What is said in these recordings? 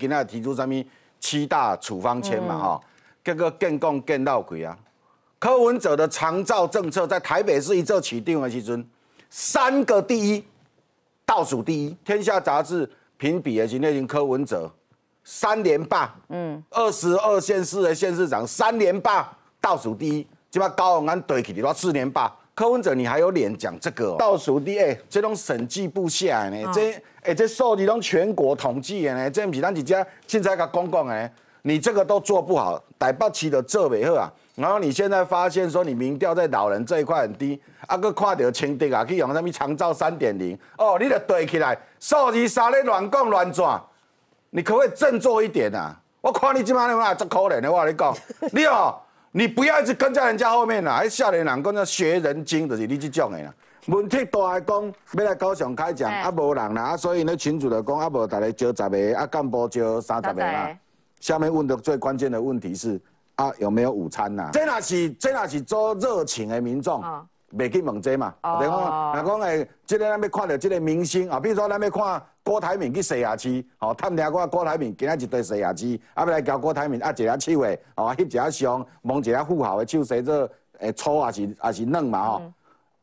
给他提出什么七大处方签嘛，哈，各个更共更到鬼啊！柯文哲的长照政策在台北市一做起，定的时阵，三个第一，倒数第一。天下杂志评比的是认定柯文哲三连霸，嗯，二十二县市的县市长三连霸，倒数第一。即把高雄安怼起，你话四连霸。柯文者，你还有脸讲这个倒数第二？这种审计部下来呢？这哎，这数字拢全国统计的呢？这不是咱几家现在在讲讲哎？你这个都做不好，台北市的做尾好啊，然后你现在发现说你民调在老人这一块很低，啊，个跨掉清点啊，去用什么长照三点零哦？你得对起来，数字啥咧乱讲乱转？你可不可以振作一点啊？我看你今晚的话，足可怜的我跟你讲，你好。你不要一直跟在人家后面啦，还吓人，讲叫学人精，就是你这种的啦。问题都还讲，要来高雄开讲啊，无人啦啊，所以那群主就讲啊，无大概招十个啊，干部招三十个啦。下面问的最关键的问题是啊，有没有午餐呐？这那是这那是做热情的民众，袂去问这嘛。啊啊啊！人讲诶，即个咱要看到即个明星啊，比如说咱要看。郭台铭去洗亚市，哦，探听我郭台铭，今仔一对洗亚市，啊，要来交郭台铭压一下手诶，哦，翕一下相，摸一下富豪诶手，写做诶粗也是也是嫩嘛吼。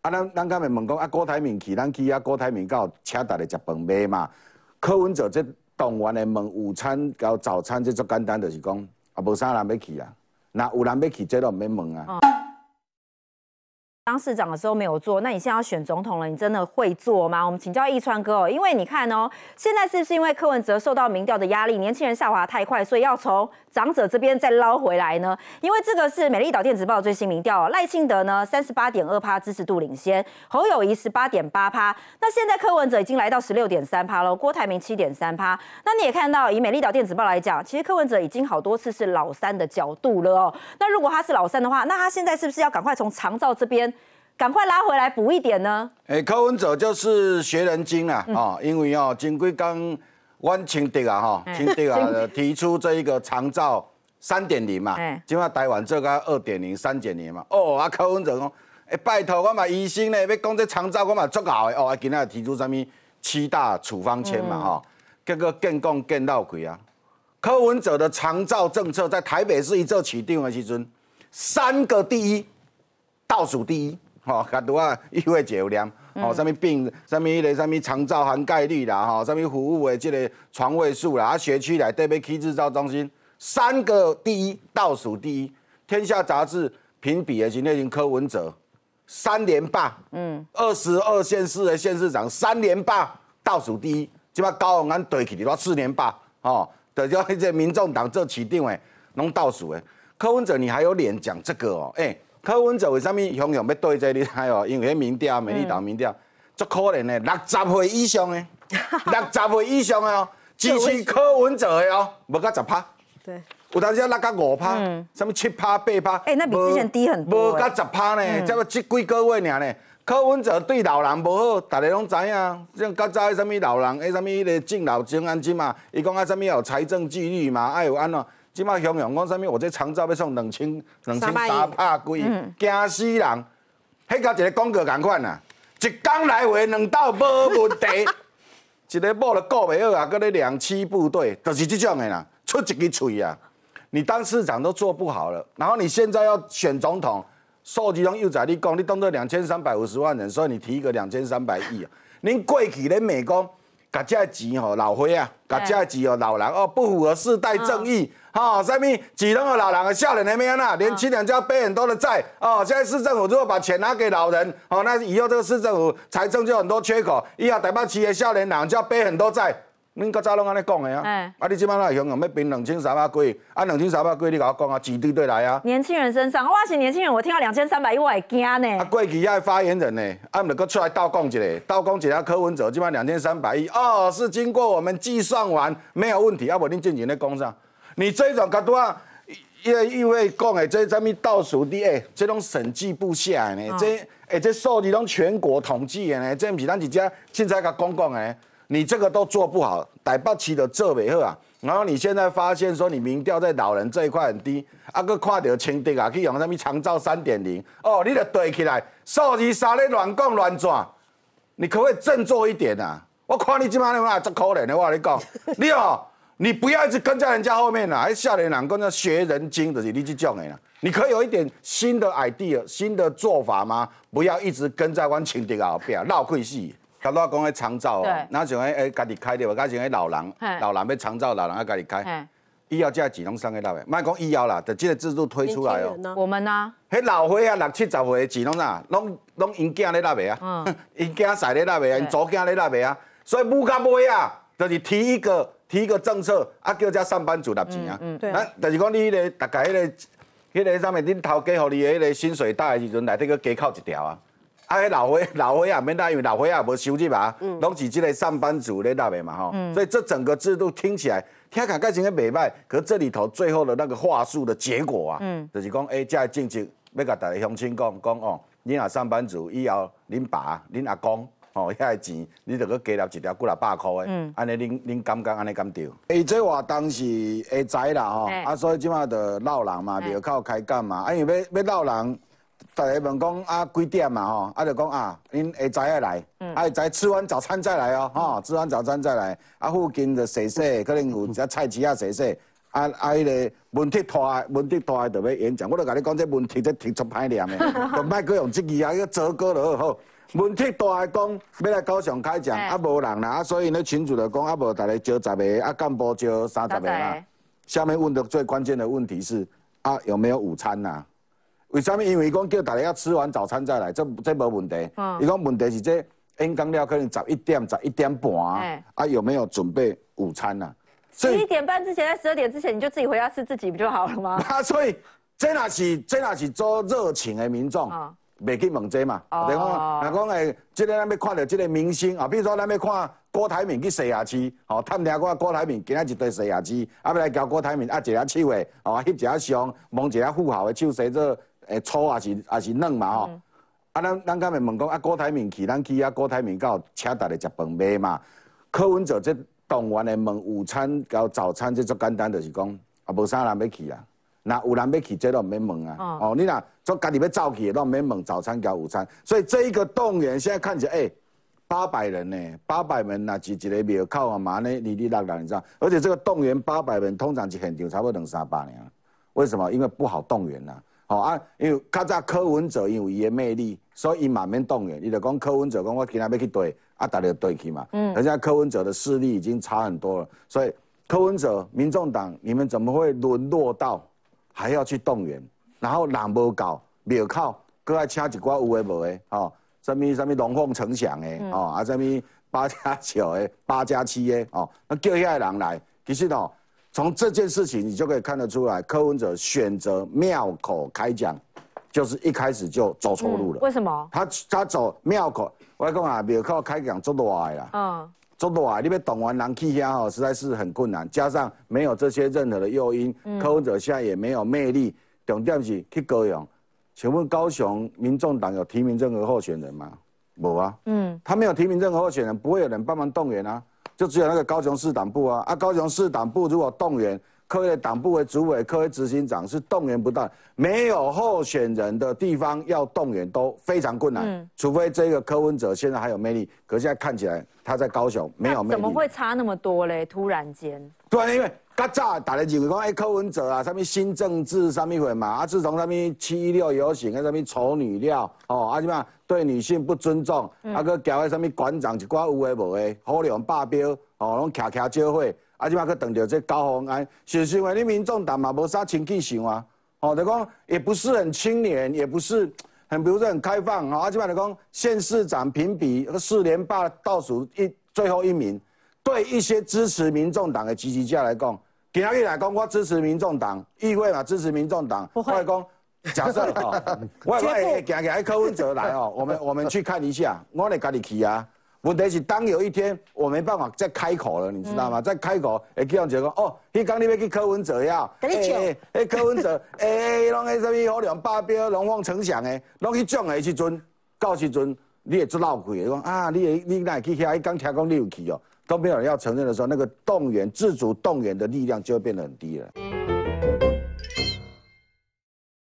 啊，咱咱敢会问讲啊，郭台铭去，咱去啊，郭台铭到请大家食饭未嘛？柯文哲即动员诶问午餐交早餐即足简单，就是讲啊，无啥人要去啊。若有人要去，即都毋免问啊。当市长的时候没有做，那你现在要选总统了，你真的会做吗？我们请教易川哥，哦，因为你看哦，现在是不是因为柯文哲受到民调的压力，年轻人下滑太快，所以要从长者这边再捞回来呢？因为这个是美丽岛电子报最新民调，赖清德呢三十八点二趴支持度领先，侯友谊十八点八趴，那现在柯文哲已经来到十六点三趴了，郭台铭七点三趴，那你也看到，以美丽岛电子报来讲，其实柯文哲已经好多次是老三的角度了哦。那如果他是老三的话，那他现在是不是要赶快从长照这边？赶快拉回来补一点呢。哎，柯文哲就是学人精啊，哦，因为哦，前几讲阮清德啊，哈，清德啊 提出这一个长照三点零嘛，今晚台完这个二点零、三点零嘛，哦，啊，柯文哲讲，哎，拜托我嘛，医生呢，要讲这长照我嘛足好的，哦，啊，今下提出啥物七大处方签嘛，哈，结个更讲更到鬼啊。柯文哲的长照政策在台北市一做起定的时阵，三个第一，倒数第一。哦，甲拄啊，味疗有量，哦，啥物病，啥物迄个，啥物长照涵概率啦，吼，啥物服务的这个床位数啦，啊，学区来对要去制造中心，三个第一，倒数第一，天下杂志评比的是那群柯文哲三连霸，嗯，二十二县市的县市长三连霸，倒数第一，即摆高雄安对起的，哇四连霸，哦，等于讲一些民众党这起定诶，弄倒数诶，柯文哲你还有脸讲这个哦，诶。柯文哲为什物常常要对着你嗨哦？因为迄民调，民立党民调，足可怜的，六十岁以上的，六十岁以上的哦，支持柯文哲的哦，无够十趴，对，有当时拉到五趴，什么七趴、八趴，哎，那比之前低很。多、无够十趴呢，这个只几个月尔呢？柯文哲对老人无好，大家拢知影，像较早的什么老人诶，什么迄个敬老金安怎嘛？伊讲啊，什么有财政纪律嘛，哎有安怎？即摆香港，讲啥物？我这长照要送两千、两千三百几，惊死人！迄角一个广告同款啊，一天来回两道无问题，一个某了顾袂好啊。搁咧两栖部队，就是即种的啦，出一支喙啊！你当市长都做不好了，然后你现在要选总统，数据中又在你讲，你当做两千三百五十万人，所以你提一个两千三百亿，啊！您过去咧美讲。各家钱哦，老灰啊，各家钱哦，老人哦，不符合世代正义哦。什么，只能给老人啊，少年那边呐，年轻人就要背很多的债哦。现在市政府如果把钱拿给老人哦，那以后这个市政府财政就很多缺口。以后台北企业、少年党就要背很多债。恁较早拢安尼讲诶啊！啊，你即摆拉香港要变两千三百几，啊，两千三百几你甲我讲啊，钱持队来啊！年轻人身上哇，是年轻人，我听到两千三百亿，我惊呢。过去爱发言人呢，毋著个出来倒讲一下，倒讲一下柯文哲即摆两千三百亿，哦，是经过我们计算完，没有问题，啊，无恁正经咧讲啥？你这种角度啊，为因为讲诶，这啥物倒数第二，这种审计部下诶呢？这诶，这数字拢全国统计诶呢？这毋是咱直接凊彩甲讲讲诶？你这个都做不好，台北市的做委后啊，然后你现在发现说你民调在老人这一块很低，啊，个跨掉青敌啊，去用讲什么长照三点零哦，你得对起来，数字啥的乱讲乱转，你可不可以振作一点啊？我看你今马有哪这可怜的话，你讲，你哦，你不要一直跟在人家后面啦，还人，人跟着学人精的，你这种的啦，你可以有一点新的 idea、新的做法吗？不要一直跟在阮青敌后别闹鬼戏。甲老讲迄长照哦，哪像迄诶家己开的，无？甲像迄老人，老人要长照，老人要家己开。医药这钱拢送个哪袂？莫讲医药啦，就即个制度推出来哦。我们呢？迄老伙仔六七十岁钱拢啥？拢拢因囝咧那边啊？因囝使咧那边啊？因祖囝咧那边啊？所以母甲尾啊，就是提一个提一个政策啊，叫遮上班族拿钱啊。嗯，对啊。那但是讲你迄个大家迄个迄个啥物？恁头家互你迄个薪水大时阵，内底佫加扣一条啊。啊，迄老伙老伙也免因为老伙也无收机嘛，拢是即个上班族咧纳袂嘛吼，所以这整个制度听起来听感真个袂歹，可这里头最后的那个话术的结果啊，就是讲，哎，遮个政策要甲大家乡亲讲讲哦，你啊上班族，以后恁爸、恁阿公吼遐个钱，你着阁加了一条几来百箍诶，安尼恁恁感觉安尼敢对？伊这活动是会知啦吼，啊，所以即马着老人嘛，袂靠开讲嘛，啊，因为要要老人。大家问讲啊几点嘛吼，啊就讲啊，恁下早下来，啊下早吃完早餐再来哦，吼，吃完早餐再来。啊，附近就洗洗，可能有只菜市啊洗洗，啊啊，迄个文体台，文体台就要演讲，我就甲你讲，这文体这提出歹念的，就卖去用这字啊，去走过了好。文体来讲要来高雄开讲，啊无人啦，啊所以呢群主就讲啊，无大个招十个，啊干部招三十个啦。下面问的最关键的问题是啊，有没有午餐呐？为啥物？因为讲叫大家吃完早餐再来，这这无问题。伊讲问题是，这演讲了可能十一点、十一点半，啊有没有准备午餐呐？十一点半之前，在十二点之前，你就自己回家吃自己不就好了吗？啊，所以，这那是这那是做热情的民众，未去问这嘛。哦、我讲，若讲诶，即个咱要看到即个明星啊，比如说咱要看郭台铭去洗牙齿，吼，探听看郭台铭今仔日伫洗牙齿，啊，要来交郭台铭啊，一下手诶，吼，翕一下相，望一下富豪的手势做。诶，粗也是也是嫩嘛吼。啊，咱咱刚面问讲啊，郭台民去咱去啊，郭台民到请大家食饭买嘛。柯文哲这动员的问午餐交早餐这足简单，就是讲啊，无啥人要去啊。那有人要去，这都免问啊。哦，你若作家己要走去，毋免问早餐交午餐。所以这一个动员现在看起来，诶，八百人呢，八百人呐，是一个庙口靠嘛妈呢，里里拉拉你知道？而且这个动员八百人，通常是现场差不多两三百年。为什么？因为不好动员呐。好啊，因为较早柯文哲因为伊的魅力，所以伊慢慢动员，伊就讲柯文哲讲我今仔要去对，啊，大家对去嘛。嗯。而且柯文哲的势力已经差很多了，所以柯文哲、民众党，你们怎么会沦落到还要去动员？然后人无够，庙口，过来请一寡有诶无诶，吼，什么什么龙凤呈祥诶，哦，啊，什么八加九诶，八加七诶，哦，那叫遐人来，其实吼。从这件事情，你就可以看得出来，柯文哲选择庙口开讲，就是一开始就走错路了。为什么？他他走庙口，我讲啊，庙口开讲做多啊，嗯，做多啊，你要动员人气啊，实在是很困难。加上没有这些任何的诱因，柯文哲现在也没有魅力。重点是高雄，请问高雄民众党有提名任何候选人吗？无啊，嗯，他没有提名任何候选人，不会有人帮忙动员啊。就只有那个高雄市党部啊，啊高雄市党部如果动员科委党部为主委，科委执行长是动员不到，没有候选人的地方要动员都非常困难，除非这个柯文哲现在还有魅力，可现在看起来他在高雄没有魅力。怎么会差那么多嘞？突然间，突然因为刚早打了几回，讲哎柯文哲啊，什么新政治，什么会嘛，啊自从什么七一六游行，啊，什么丑女料，哦，啊什么。对女性不尊重，啊个交个什么馆长一寡有诶无诶，好凉霸标，哦，拢徛徛招会，啊，起码搁等着这高雄安，就是因为民众党嘛无啥清气性啊，哦，就讲也不是很青年，也不是很，比如说很开放啊，啊，起码就讲县市长评比四连霸倒数一最后一名，对一些支持民众党的积极家来讲，其他议来讲我支持民众党，议会嘛支持民众党，外我假设哦，我我行去柯文哲来哦，我们我们去看一下，我来家里去啊。问题是，当有一天我没办法再开口了，你知道吗？再开口，哎，柯文哲说，哦，你讲你要去柯文哲呀，哎哎柯文哲，哎，拢哎什么好料，八标龙凤呈祥的，拢去种的时阵，到时阵你也做闹鬼，说啊，你也你哪会去遐？你刚听讲你有去哦，都没有人要承认的时候，那个动员自主动员的力量就会变得很低了。